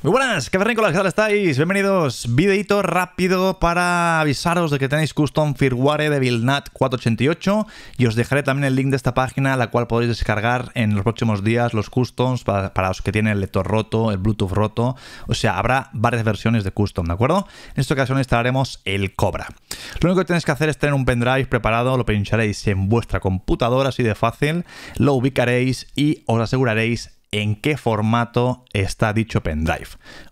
Muy buenas, Nicolás? ¿qué tal estáis? Bienvenidos, videito rápido para avisaros de que tenéis custom firmware de Vilnat 488 y os dejaré también el link de esta página, la cual podéis descargar en los próximos días los customs para, para los que tienen el lector roto, el Bluetooth roto, o sea, habrá varias versiones de custom, ¿de acuerdo? En esta ocasión instalaremos el Cobra. Lo único que tenéis que hacer es tener un pendrive preparado, lo pincharéis en vuestra computadora, así de fácil, lo ubicaréis y os aseguraréis en qué formato está dicho pendrive.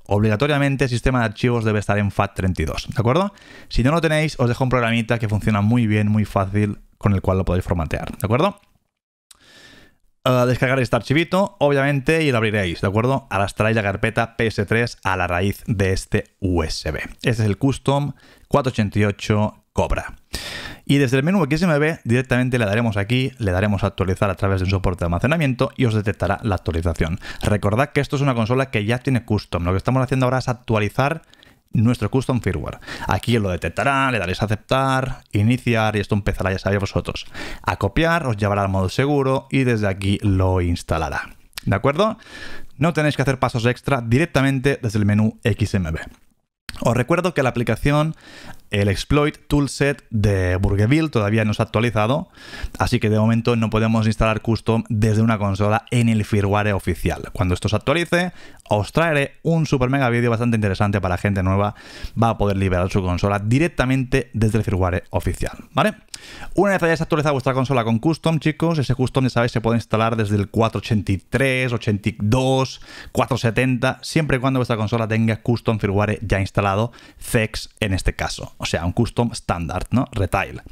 Obligatoriamente el sistema de archivos debe estar en FAT32, ¿de acuerdo? Si no lo tenéis, os dejo un programita que funciona muy bien, muy fácil, con el cual lo podéis formatear, ¿de acuerdo? Eh, Descargaréis este archivito, obviamente, y lo abriréis, ¿de acuerdo? Arrastraréis la carpeta PS3 a la raíz de este USB. Este es el custom 488 Cobra. Y desde el menú XMB directamente le daremos aquí, le daremos a actualizar a través del soporte de almacenamiento y os detectará la actualización. Recordad que esto es una consola que ya tiene custom. Lo que estamos haciendo ahora es actualizar nuestro custom firmware. Aquí lo detectará, le daréis a aceptar, iniciar y esto empezará, ya sabéis vosotros. A copiar, os llevará al modo seguro y desde aquí lo instalará. ¿De acuerdo? No tenéis que hacer pasos extra directamente desde el menú XMB. Os recuerdo que la aplicación el exploit toolset de Burgerville todavía no se ha actualizado, así que de momento no podemos instalar custom desde una consola en el firmware oficial. Cuando esto se actualice, os traeré un super mega vídeo bastante interesante para gente nueva. Va a poder liberar su consola directamente desde el firmware oficial, ¿vale? Una vez hayáis actualizado vuestra consola con custom, chicos, ese custom ya sabéis se puede instalar desde el 483, 82, 470, siempre y cuando vuestra consola tenga custom firmware ya instalado, CEX en este caso o sea, un custom standard, ¿no? Retail.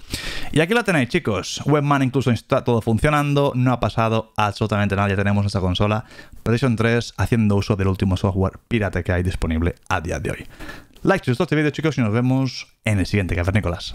Y aquí la tenéis, chicos. Webman incluso está todo funcionando, no ha pasado absolutamente nada, ya tenemos nuestra consola PlayStation 3 haciendo uso del último software pirata que hay disponible a día de hoy. Like si este vídeo, chicos, y nos vemos en el siguiente Café Nicolás.